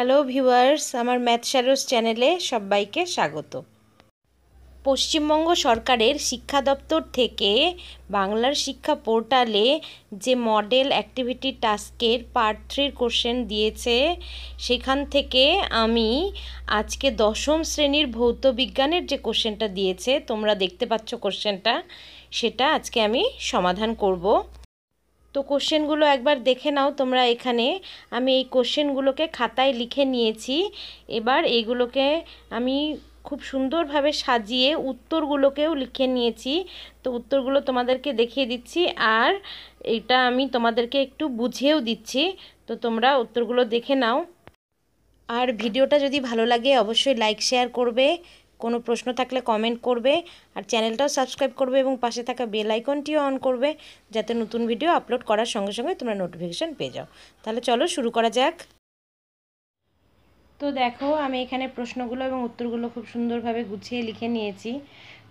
Hello viewers আমার math চ্যানেলে সবাইকে স্বাগত পশ্চিমবঙ্গ সরকারের শিক্ষা দপ্তর থেকে বাংলার শিক্ষা পোর্টালে যে মডেল অ্যাক্টিভিটি টাস্কের পার্ট থ্রির কোশ্চেন দিয়েছে সেখান থেকে আমি আজকে দশম শ্রেণীর ভৌত বিজ্ঞানের যে কোশ্চেনটা দিয়েছে তোমরা দেখতে পাচ্ছ কোশ্চেনটা সেটা আজকে আমি সমাধান করব তো কোশ্চেনগুলো একবার দেখে নাও তোমরা এখানে আমি এই কোশ্চেনগুলোকে খাতায় লিখে নিয়েছি এবার এগুলোকে আমি খুব সুন্দরভাবে সাজিয়ে উত্তরগুলোকেও লিখে নিয়েছি তো উত্তরগুলো তোমাদেরকে দেখিয়ে দিচ্ছি আর এটা আমি তোমাদেরকে একটু বুঝিয়েও দিচ্ছি তো তোমরা উত্তরগুলো দেখে নাও আর ভিডিওটা যদি ভালো লাগে অবশ্যই লাইক শেয়ার করবে কোনো প্রশ্ন থাকলে কমেন্ট করবে আর চ্যানেলটাও সাবস্ক্রাইব করবে এবং পাশে থাকা বেল আইকনটিও অন করবে যাতে নতুন ভিডিও আপলোড করার সঙ্গে সঙ্গে তোমরা নোটিফিকেশান পেয়ে যাও তাহলে চলো শুরু করা যাক তো দেখো আমি এখানে প্রশ্নগুলো এবং উত্তরগুলো খুব সুন্দরভাবে গুছিয়ে লিখে নিয়েছি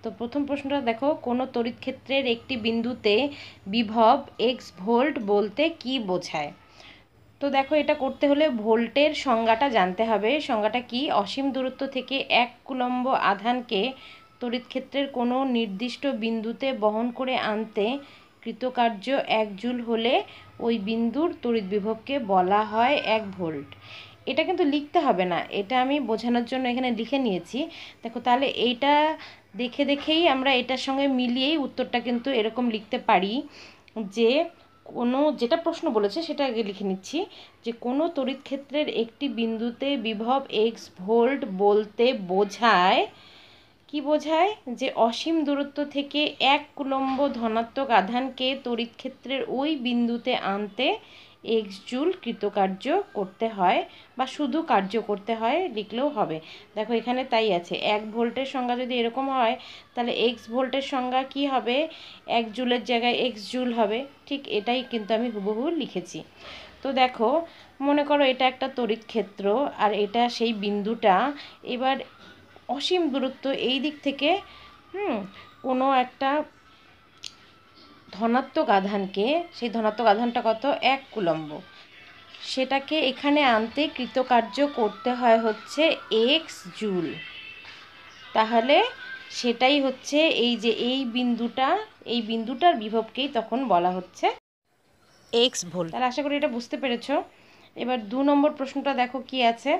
তো প্রথম প্রশ্নটা দেখো কোনো তড়িৎক্ষেত্রের একটি বিন্দুতে বিভব এক্স ভোল্ট বলতে কি বোঝায় তো দেখো এটা করতে হলে ভোল্টের সংজ্ঞাটা জানতে হবে সংজ্ঞাটা কি অসীম দূরত্ব থেকে এক কুলম্ব আধানকে তড়িৎক্ষেত্রের কোনো নির্দিষ্ট বিন্দুতে বহন করে আনতে কৃতকার্য এক জুল হলে ওই বিন্দুর তড়িৎ বিভবকে বলা হয় এক ভোল্ট এটা কিন্তু লিখতে হবে না এটা আমি বোঝানোর জন্য এখানে লিখে নিয়েছি দেখো তাহলে এইটা দেখে দেখেই আমরা এটার সঙ্গে মিলিয়েই উত্তরটা কিন্তু এরকম লিখতে পারি যে কোনো যেটা প্রশ্ন বলেছে সেটা আগে লিখে নিচ্ছি যে কোনো তড়িৎ ক্ষেত্রের একটি বিন্দুতে বিভব এক্স ভোল্ট বলতে বোঝায় কি বোঝায় যে অসীম দূরত্ব থেকে এক কুলম্ব ধনাত্মক আধানকে তড়িৎ ক্ষেত্রের ওই বিন্দুতে আনতে এক্সজুল কৃতকার্য করতে হয় বা শুধু কার্য করতে হয় লিখলেও হবে দেখো এখানে তাই আছে এক ভোল্টের সংজ্ঞা যদি এরকম হয় তাহলে এক্স ভোল্টের সংজ্ঞা কি হবে এক জুলের জায়গায় এক্স জুল হবে ঠিক এটাই কিন্তু আমি হুবহু লিখেছি তো দেখো মনে করো এটা একটা তড়িৎ ক্ষেত্র আর এটা সেই বিন্দুটা এবার অসীম দূরত্ব এই দিক থেকে হুম কোনো একটা ধনাত্মক আধানকে সেই ধনাত্মক আধানটা কত এক কুলম্ব সেটাকে এখানে আনতে কৃতকার্য করতে হয় হচ্ছে এক্স জুল তাহলে সেটাই হচ্ছে এই যে এই বিন্দুটা এই বিন্দুটার বিভবকেই তখন বলা হচ্ছে এক্স ভোল্ট তাহলে আশা করি এটা বুঝতে পেরেছ এবার দু নম্বর প্রশ্নটা দেখো কি আছে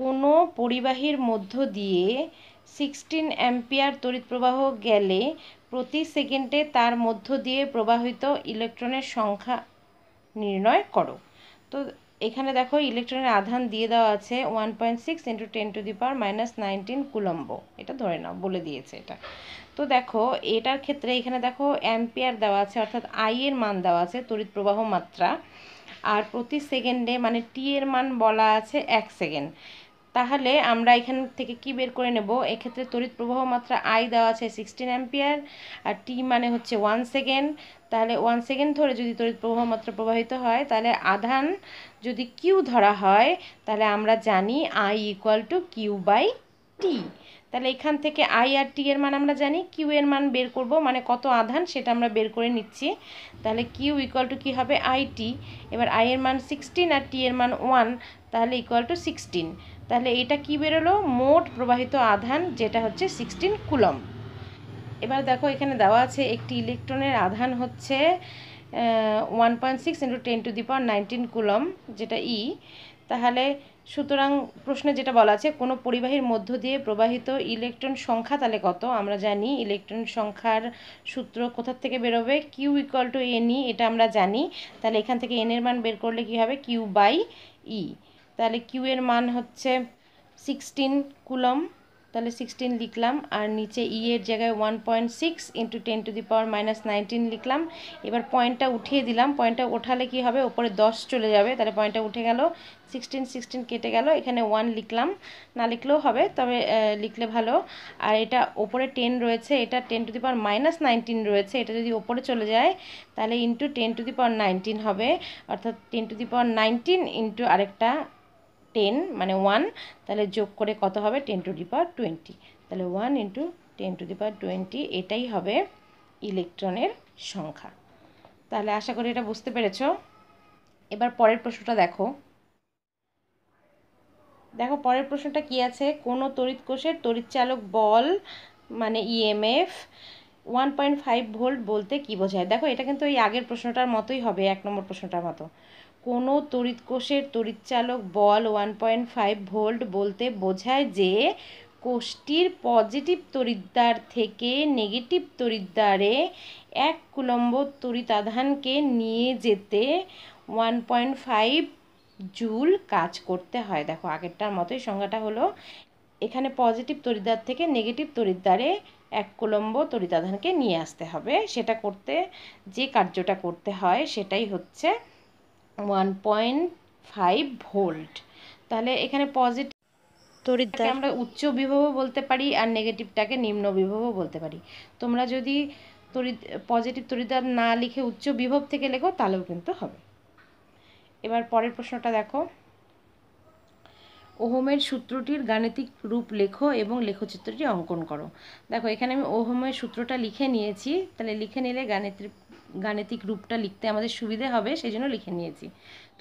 কোনো পরিবাহীর মধ্য দিয়ে সিক্সটিন অ্যাম্পিয়ার তড়িৎপ্রবাহ গেলে প্রতি সেকেন্ডে তার মধ্য দিয়ে প্রবাহিত ইলেকট্রনের সংখ্যা নির্ণয় করো তো এখানে দেখো ইলেকট্রনের আধান দিয়ে দেওয়া আছে one point six into ten to the power minus nineteen coulomb এটা ধরে নাও বলে দিয়েছে এটা তো দেখো এটার ক্ষেত্রে এখানে দেখো অ্যাম্পিয়ার দেওয়া আছে অর্থাৎ আই এর মান দেওয়া আছে তড়িৎ প্রবাহ মাত্রা আর প্রতি সেকেন্ডে মানে টি এর মান বলা আছে এক সেকেন্ড তাহলে আমরা এখান থেকে কি বের করে নেব এক্ষেত্রে তড়িৎ প্রবাহ মাত্রা আই দেওয়া আছে সিক্সটিন অ্যাম্পিয়ার আর টি মানে হচ্ছে ওয়ান সেকেন্ড তাহলে ওয়ান সেকেন্ড ধরে যদি তড়িৎ প্রবাহ মাত্রা প্রবাহিত হয় তাহলে আধান যদি কিউ ধরা হয় তাহলে আমরা জানি I equal to Q by T তাহলে এখান থেকে আই আর টি এর মান আমরা জানি কিউ এর মান বের করব মানে কত আধান সেটা আমরা বের করে নিচ্ছি তাহলে কিউ ইকুয়াল টু কী হবে আই টি এবার আই এর মান সিক্সটিন আর টি এর মান ওয়ান তাহলে ইকুয়াল টু সিক্সটিন তাহলে এটা কী বেরোলো মোট প্রবাহিত আধান যেটা হচ্ছে সিক্সটিন কুলম এবার দেখো এখানে দেওয়া আছে একটি ইলেকট্রনের আধান হচ্ছে one point six into ten to the power nineteen coulomb যেটা ই e। তাহলে সুতরাং প্রশ্নে যেটা বলা আছে কোনো পরিবাহীর মধ্য দিয়ে প্রবাহিত ইলেকট্রন সংখ্যা তাহলে কত আমরা জানি ইলেকট্রন সংখ্যার সূত্র কোথার থেকে বেরোবে কিউ ইকুয়াল টু ই এটা আমরা জানি তাহলে এখান থেকে এন এর মান বের করলে কি হবে কিউ বাই ই তাহলে কিউ এর মান হচ্ছে সিক্সটিন কুলম তাহলে সিক্সটিন লিখলাম আর নিচে ই e এর জায়গায় one point six into ten to the power minus nineteen লিখলাম এবার পয়েন্টটা উঠিয়ে দিলাম পয়েন্টটা ওঠালে কি হবে ওপরে দশ চলে যাবে তাহলে পয়েন্টটা উঠে গেল সিক্সটিন সিক্সটিন কেটে গেল এখানে ওয়ান লিখলাম না লিখলেও হবে তবে লিখলে ভালো আর এটা ওপরে টেন রয়েছে এটা ten to the power minus nineteen রয়েছে এটা যদি ওপরে চলে যায় তাহলে into ten to the power nineteen হবে অর্থাৎ ten to the power nineteen into আরেকটা টেন মানে ওয়ান তাহলে যোগ করে কত হবে ten to the power twenty তাহলে one into ten to the power twenty এটাই হবে ইলেকট্রনের সংখ্যা তাহলে আশা করি এটা বুঝতে পেরেছ এবার পরের প্রশ্নটা দেখো দেখো পরের প্রশ্নটা কি আছে কোন তড়িৎ কোষের তড়িৎচালক বল মানে EMF one point five volt বলতে কি বোঝায় দেখো এটা কিন্তু এই আগের প্রশ্নটার মতোই হবে এক নম্বর প্রশ্নটার মতো কোনো তড়িৎকোষের তড়িৎচালক বল ওয়ান পয়েন্ট ফাইভ ভোল্ট বলতে বোঝায় যে কোষটির পজিটিভ তড়িৎদ্বার থেকে নেগেটিভ তড়িৎদ্বারে এক কুলম্ব তড়িৎ আধানকে নিয়ে যেতে ওয়ান পয়েন্ট ফাইভ জুল কাজ করতে হয় দেখো আগেরটার মতোই সংজ্ঞাটা হলো এখানে পজিটিভ তড়িদ্দার থেকে নেগেটিভ তড়িদ্দারে এক কুলম্ব তড়িদাধানকে নিয়ে আসতে হবে সেটা করতে যে কার্যটা করতে হয় সেটাই হচ্ছে ওয়ান পয়েন্ট ফাইভ ভোল্ট তাহলে এখানে পজিটিভ তড়িৎটাকে আমরা উচ্চ বিভব বলতে পারি আর নেগেটিভটাকে নিম্ন বিভব বলতে পারি তোমরা যদি তড়িৎ পজিটিভ তড়িৎদার না লিখে উচ্চ বিভব থেকে লেখো তাহলেও কিন্তু হবে এবার পরের প্রশ্নটা দেখো ওহোমের সূত্রটির গাণিতিক রূপ লেখো এবং লেখচিত্রটি অঙ্কন করো দেখো এখানে আমি ওহোমের সূত্রটা লিখে নিয়েছি তাহলে লিখে নিলে গাণিতিক গাণিতিক রূপটা লিখতে আমাদের সুবিধে হবে সেই জন্য লিখে নিয়েছি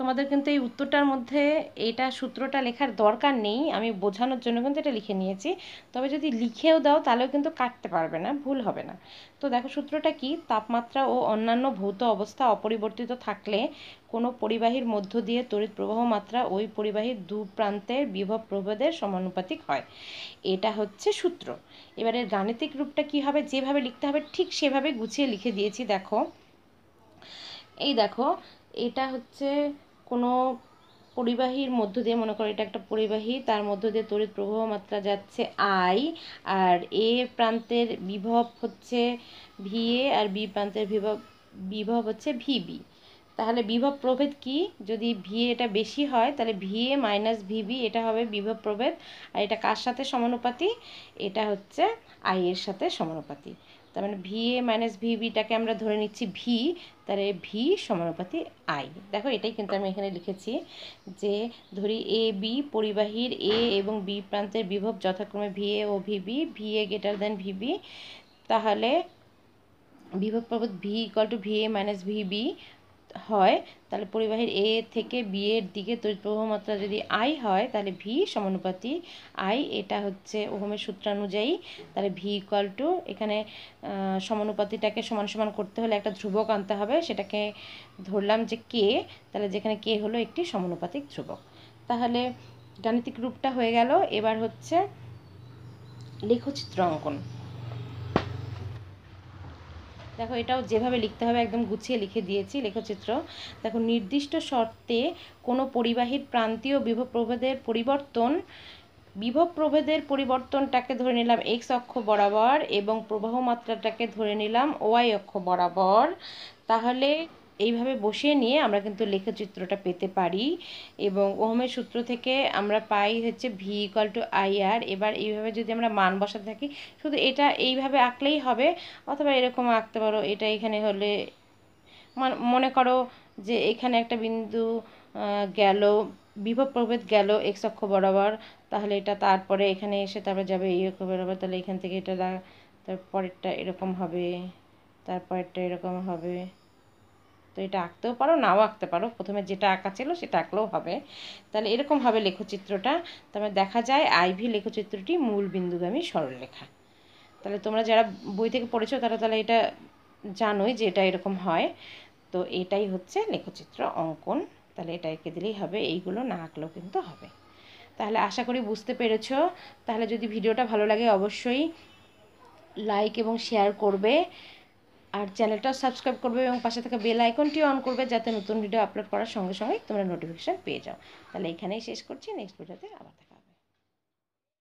তোমাদের কিন্তু এই উত্তরটার মধ্যে এটা সূত্রটা লেখার দরকার নেই আমি বোঝানোর জন্য কিন্তু এটা লিখে নিয়েছি তবে যদি লিখেও দাও তাহলেও কিন্তু কাটতে পারবে না ভুল হবে না তো দেখো সূত্রটা কি তাপমাত্রা ও অন্যান্য ভৌত অবস্থা অপরিবর্তিত থাকলে কোনো পরিবাহীর মধ্য দিয়ে তড়িৎ প্রবাহ মাত্রা ওই পরিবাহীর দু প্রান্তের বিভব প্রভেদের সমানুপাতিক হয় এটা হচ্ছে সূত্র এবারে গাণিতিক রূপটা কি হবে যেভাবে লিখতে হবে ঠিক সেভাবে গুছিয়ে লিখে দিয়েছি দেখো এই দেখো এটা হচ্ছে কোনো পরিবাহীর মধ্য দিয়ে মনে করো এটা একটা পরিবাহী তার মধ্য দিয়ে তড়িৎ প্রবাহ মাত্রা যাচ্ছে আই আর এ প্রান্তের বিভব হচ্ছে ভি এ আর বি প্রান্তের বিভব বিভব হচ্ছে ভিবি তাহলে বিভব প্রভেদ কি যদি ভি এটা বেশি হয় তাহলে ভি এ মাইনাস ভিবি এটা হবে বিভব প্রভেদ আর এটা কার সাথে সমানুপাতি এটা হচ্ছে আই এর সাথে সমানুপাতি তার মানে ভি এ মাইনাস বিটাকে আমরা ধরে নিচ্ছি ভি তাহলে ভি সমানুপাতি আই দেখো এটাই কিন্তু আমি এখানে লিখেছি যে ধরি এ বি পরিবাহীর এ এবং বি প্রান্তের বিভব যথাক্রমে ভি এ ও V B V A greater than B তাহলে বিভব পর্বত V equal to V A minus B হয় তাহলে পরিবাহীর এ থেকে বি এর দিকে তড়িৎ প্রবাহ মাত্রা যদি আই হয় তাহলে ভি সমানুপাতি আই এটা হচ্ছে ওহমের সূত্রানুযায়ী তাহলে ভি ইকুয়াল টু এখানে সমানুপাতিটাকে সমান সমান করতে হলে একটা ধ্রুবক আনতে হবে সেটাকে ধরলাম যে কে তাহলে যেখানে কে হলো একটি সমানুপাতিক ধ্রুবক তাহলে গাণিতিক রূপটা হয়ে গেল এবার হচ্ছে লেখচিত্র অঙ্কন দেখো এটাও যেভাবে লিখতে হবে একদম গুছিয়ে লিখে দিয়েছি লেখচিত্র দেখো নির্দিষ্ট শর্তে কোনো পরিবাহীর প্রান্তীয় বিভব প্রভেদের পরিবর্তন বিভব প্রভেদের পরিবর্তনটাকে ধরে নিলাম এক্স অক্ষ বরাবর এবং প্রবাহ মাত্রাটাকে ধরে নিলাম ওয়াই অক্ষ বরাবর তাহলে এইভাবে বসিয়ে নিয়ে আমরা কিন্তু লেখচিত্রটা পেতে পারি এবং ওহমের সূত্র থেকে আমরা পাই হচ্ছে V equal to I R এবার এইভাবে যদি আমরা মান বসাতে থাকি শুধু এটা এইভাবে আঁকলেই হবে অথবা এরকম আঁকতে পারো এটা এখানে হলে মনে করো যে এখানে একটা বিন্দু গেল বিভব প্রভেদ গেল এক্স অক্ষ বরাবর তাহলে এটা তারপরে এখানে এসে তারপরে যাবে এই অক্ষ বরাবর তাহলে এখান থেকে এটা তারপরেরটা এরকম হবে তারপরেরটা এরকম হবে তো এটা আঁকতেও পারো নাও আঁকতে পারো প্রথমে যেটা আঁকা ছিল সেটা আঁকলেও হবে তাহলে এরকমভাবে লেখচিত্রটা তবে দেখা যায় আইভি লেখচিত্রটি মূল বিন্দুগামী সরলরেখা তাহলে তোমরা যারা বই থেকে পড়েছো তারা তাহলে এটা জানোই যে এটা এরকম হয় তো এটাই হচ্ছে লেখচিত্র অঙ্কন তাহলে এটা এঁকে দিলেই হবে এইগুলো না আঁকলেও কিন্তু হবে তাহলে আশা করি বুঝতে পেরেছ তাহলে যদি ভিডিওটা ভালো লাগে অবশ্যই লাইক এবং শেয়ার করবে আর চ্যানেলটাও সাবস্ক্রাইব করবে এবং পাশে থাকা বেল আইকনটিও অন করবে যাতে নতুন ভিডিও আপলোড করার সঙ্গে সঙ্গে তোমরা নোটিফিকেশান পেয়ে যাও তাহলে এখানেই শেষ করছি নেক্সট ভিডিওতে আবার